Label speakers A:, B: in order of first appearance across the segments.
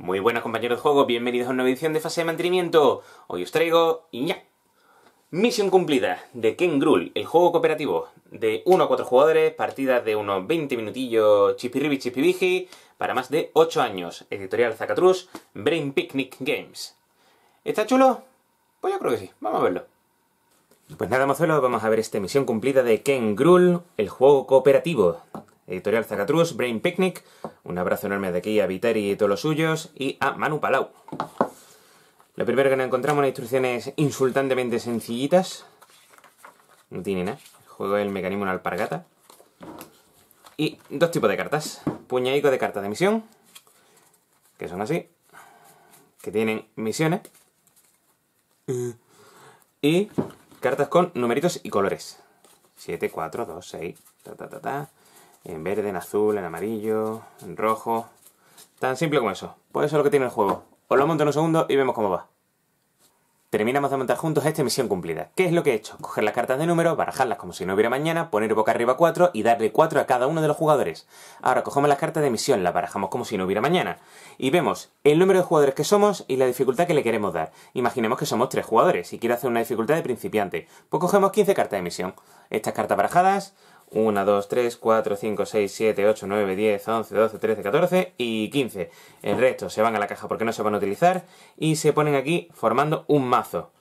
A: Muy buenas compañeros de juego, bienvenidos a una nueva edición de fase de mantenimiento. Hoy os traigo... ¡Ya! Misión cumplida de Ken Grull, el juego cooperativo de 1 a 4 jugadores, partida de unos 20 minutillos chispirribi chispibiji para más de 8 años. Editorial Zacatrus, Brain Picnic Games. ¿Está chulo? Pues yo creo que sí, vamos a verlo. Pues nada, mozuelos, vamos a ver esta misión cumplida de Ken Grull, el juego cooperativo editorial Zacatrus, Brain Picnic. Un abrazo enorme de aquí a Viteri y todos los suyos, y a Manu Palau. Lo primero que nos encontramos en instrucciones insultantemente sencillitas. No tiene nada. juego del el mecanismo en alpargata. Y dos tipos de cartas. Puñadico de cartas de misión, que son así, que tienen misiones. Y cartas con numeritos y colores. 7, 4, 2, 6, ta en verde, en azul, en amarillo, en rojo. Tan simple como eso. Pues eso es lo que tiene el juego. Os lo monto en un segundo y vemos cómo va. Terminamos de montar juntos esta misión cumplida. ¿Qué es lo que he hecho? Coger las cartas de número, barajarlas como si no hubiera mañana, poner boca arriba 4 y darle 4 a cada uno de los jugadores. Ahora cogemos las cartas de misión, las barajamos como si no hubiera mañana. Y vemos el número de jugadores que somos y la dificultad que le queremos dar. Imaginemos que somos 3 jugadores y quiero hacer una dificultad de principiante. Pues cogemos 15 cartas de misión. Estas cartas barajadas, 1, 2, 3, 4, 5, 6, 7, 8, 9, 10, 11, 12, 13, 14 y 15. El resto se van a la caja porque no se van a utilizar y se ponen aquí formando un mazo.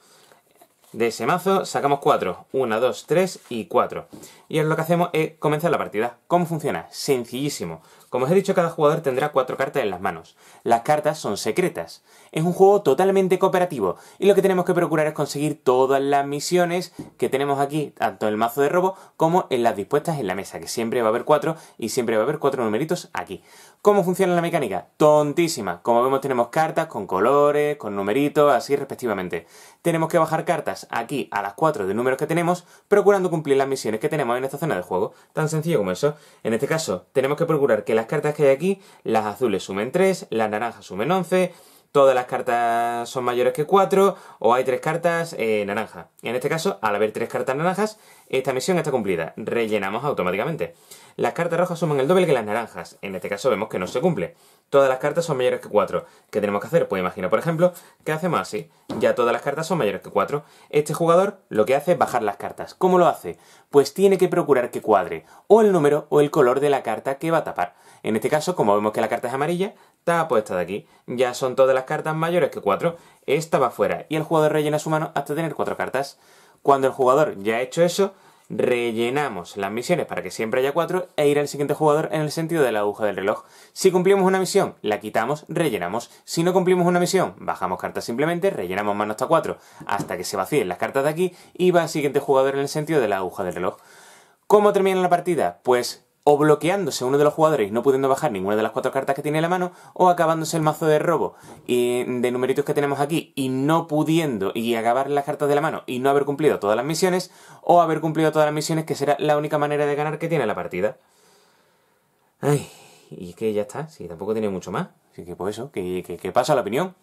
A: De ese mazo sacamos 4, 1, 2, 3 y 4. Y ahora lo que hacemos es comenzar la partida. ¿Cómo funciona? Sencillísimo. Como os he dicho, cada jugador tendrá 4 cartas en las manos. Las cartas son secretas. Es un juego totalmente cooperativo y lo que tenemos que procurar es conseguir todas las misiones que tenemos aquí, tanto en el mazo de robo como en las dispuestas en la mesa, que siempre va a haber 4 y siempre va a haber 4 numeritos aquí. ¿Cómo funciona la mecánica? Tontísima. Como vemos tenemos cartas con colores, con numeritos, así respectivamente. Tenemos que bajar cartas aquí a las 4 de números que tenemos, procurando cumplir las misiones que tenemos en esta zona de juego. Tan sencillo como eso. En este caso, tenemos que procurar que las cartas que hay aquí, las azules sumen 3, las naranjas sumen 11 todas las cartas son mayores que 4 o hay 3 cartas eh, naranjas. En este caso, al haber 3 cartas naranjas, esta misión está cumplida. Rellenamos automáticamente. Las cartas rojas suman el doble que las naranjas. En este caso vemos que no se cumple. Todas las cartas son mayores que 4. ¿Qué tenemos que hacer? Pues imagina, por ejemplo, que hacemos así. Ya todas las cartas son mayores que 4. Este jugador lo que hace es bajar las cartas. ¿Cómo lo hace? Pues tiene que procurar que cuadre o el número o el color de la carta que va a tapar. En este caso, como vemos que la carta es amarilla, esta puesta de aquí. Ya son todas las cartas mayores que 4. Esta va fuera. Y el jugador rellena su mano hasta tener 4 cartas. Cuando el jugador ya ha hecho eso, rellenamos las misiones para que siempre haya 4 e ir al siguiente jugador en el sentido de la aguja del reloj. Si cumplimos una misión, la quitamos, rellenamos. Si no cumplimos una misión, bajamos cartas simplemente, rellenamos mano hasta 4, hasta que se vacíen las cartas de aquí y va al siguiente jugador en el sentido de la aguja del reloj. ¿Cómo termina la partida? Pues o bloqueándose uno de los jugadores y no pudiendo bajar ninguna de las cuatro cartas que tiene en la mano, o acabándose el mazo de robo de numeritos que tenemos aquí y no pudiendo y acabar las cartas de la mano y no haber cumplido todas las misiones, o haber cumplido todas las misiones que será la única manera de ganar que tiene la partida. Ay, y que ya está, si tampoco tiene mucho más. Así que pues eso, que pasa la opinión.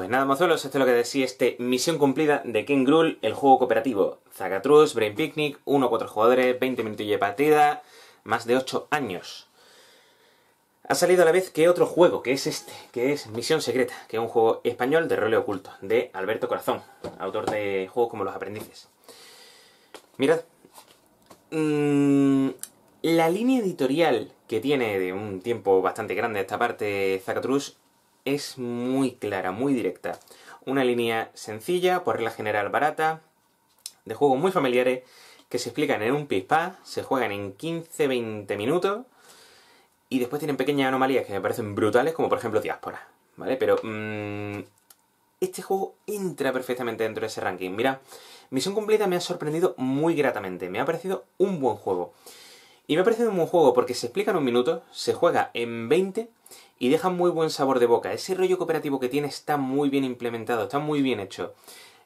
A: Pues nada, mozuelos, esto es lo que decía este Misión Cumplida de King Gruhl, el juego cooperativo. Zacatrus, Brain Picnic, 1 o 4 jugadores, 20 minutos de partida, más de 8 años. Ha salido a la vez que otro juego, que es este, que es Misión Secreta, que es un juego español de rol oculto, de Alberto Corazón, autor de juegos como Los Aprendices. Mirad, mm, la línea editorial que tiene de un tiempo bastante grande esta parte Zacatrus es muy clara, muy directa. Una línea sencilla, por regla general barata, de juegos muy familiares, que se explican en un pispa, se juegan en 15-20 minutos, y después tienen pequeñas anomalías que me parecen brutales, como por ejemplo Diáspora, ¿vale? Pero mm, este juego entra perfectamente dentro de ese ranking. Mira, Misión Cumplida me ha sorprendido muy gratamente, me ha parecido un buen juego. Y me parece un buen juego porque se explica en un minuto, se juega en 20 y deja muy buen sabor de boca. Ese rollo cooperativo que tiene está muy bien implementado, está muy bien hecho.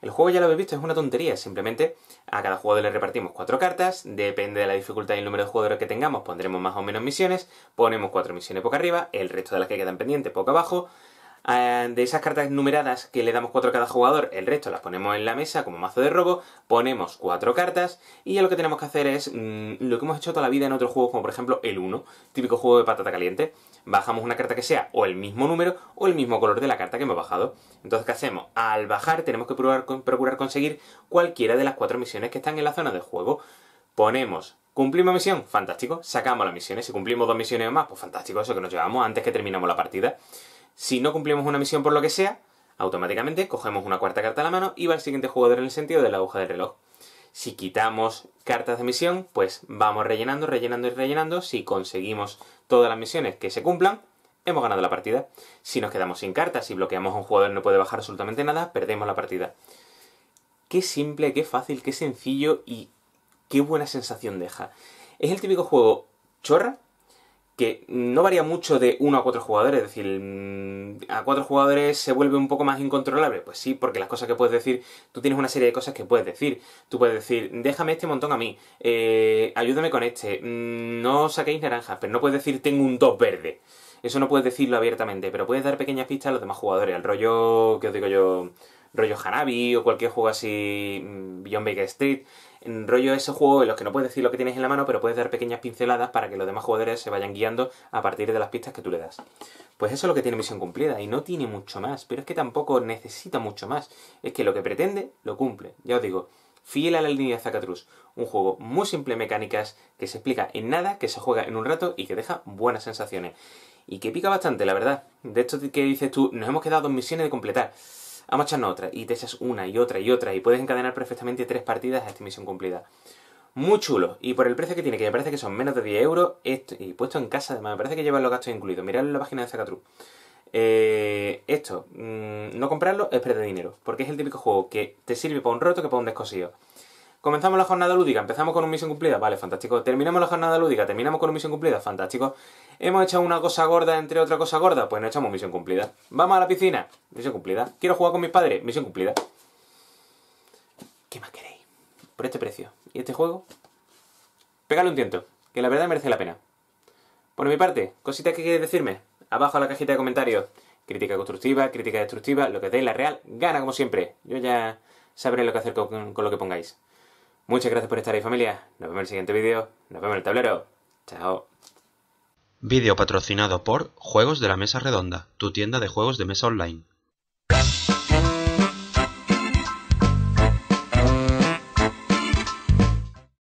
A: El juego ya lo habéis visto, es una tontería. Simplemente a cada jugador le repartimos cuatro cartas, depende de la dificultad y el número de jugadores que tengamos, pondremos más o menos misiones, ponemos cuatro misiones poco arriba, el resto de las que quedan pendientes poco abajo, Ah, de esas cartas numeradas que le damos cuatro a cada jugador, el resto las ponemos en la mesa como mazo de robo, ponemos cuatro cartas y ya lo que tenemos que hacer es mm, lo que hemos hecho toda la vida en otros juegos como por ejemplo el 1, típico juego de patata caliente. Bajamos una carta que sea o el mismo número o el mismo color de la carta que hemos bajado. Entonces, ¿qué hacemos? Al bajar tenemos que procurar conseguir cualquiera de las cuatro misiones que están en la zona del juego. Ponemos ¿Cumplimos misión? Fantástico. Sacamos las misiones. Si cumplimos dos misiones o más, pues fantástico. Eso que nos llevamos antes que terminamos la partida. Si no cumplimos una misión por lo que sea, automáticamente cogemos una cuarta carta a la mano y va el siguiente jugador en el sentido de la aguja del reloj. Si quitamos cartas de misión, pues vamos rellenando, rellenando y rellenando. Si conseguimos todas las misiones que se cumplan, hemos ganado la partida. Si nos quedamos sin cartas y si bloqueamos a un jugador no puede bajar absolutamente nada, perdemos la partida. Qué simple, qué fácil, qué sencillo y qué buena sensación deja. Es el típico juego chorra que no varía mucho de uno a cuatro jugadores, es decir, mm, a cuatro jugadores se vuelve un poco más incontrolable. Pues sí, porque las cosas que puedes decir, tú tienes una serie de cosas que puedes decir. Tú puedes decir, déjame este montón a mí, eh, ayúdame con este, mm, no saquéis naranjas, pero no puedes decir, tengo un dos verde. Eso no puedes decirlo abiertamente, pero puedes dar pequeñas pistas a los demás jugadores, al rollo que os digo yo, rollo Hanabi o cualquier juego así mm, Beyond Baker Street, rollo ese juego en los que no puedes decir lo que tienes en la mano, pero puedes dar pequeñas pinceladas para que los demás jugadores se vayan guiando a partir de las pistas que tú le das. Pues eso es lo que tiene misión cumplida, y no tiene mucho más, pero es que tampoco necesita mucho más. Es que lo que pretende, lo cumple. Ya os digo, fiel a la línea de Zacatrus, un juego muy simple de mecánicas, que se explica en nada, que se juega en un rato y que deja buenas sensaciones. Y que pica bastante, la verdad. De esto que dices tú, nos hemos quedado dos misiones de completar a echarnos otra y te echas una y otra y otra y puedes encadenar perfectamente tres partidas a esta misión cumplida. Muy chulo. Y por el precio que tiene, que me parece que son menos de 10 euros, esto, y puesto en casa además, me parece que lleva los gastos incluidos. Mirad la página de Zacatru. Eh, esto, mm, no comprarlo es perder dinero, porque es el típico juego que te sirve para un roto que para un descosido. Comenzamos la jornada lúdica, empezamos con un misión cumplida, vale, fantástico. Terminamos la jornada lúdica, terminamos con un misión cumplida, fantástico. Hemos hecho una cosa gorda entre otra cosa gorda, pues no echamos misión cumplida. Vamos a la piscina, misión cumplida. Quiero jugar con mis padres, misión cumplida. ¿Qué más queréis? Por este precio. ¿Y este juego? Pégale un tiento, que la verdad merece la pena. Por mi parte, cositas que queréis decirme, abajo en la cajita de comentarios. Crítica constructiva, crítica destructiva, lo que tenéis la real, gana como siempre. Yo ya sabré lo que hacer con lo que pongáis. Muchas gracias por estar ahí familia, nos vemos en el siguiente vídeo, nos vemos en el tablero, chao. Vídeo patrocinado por Juegos de la Mesa Redonda, tu tienda de juegos de mesa online.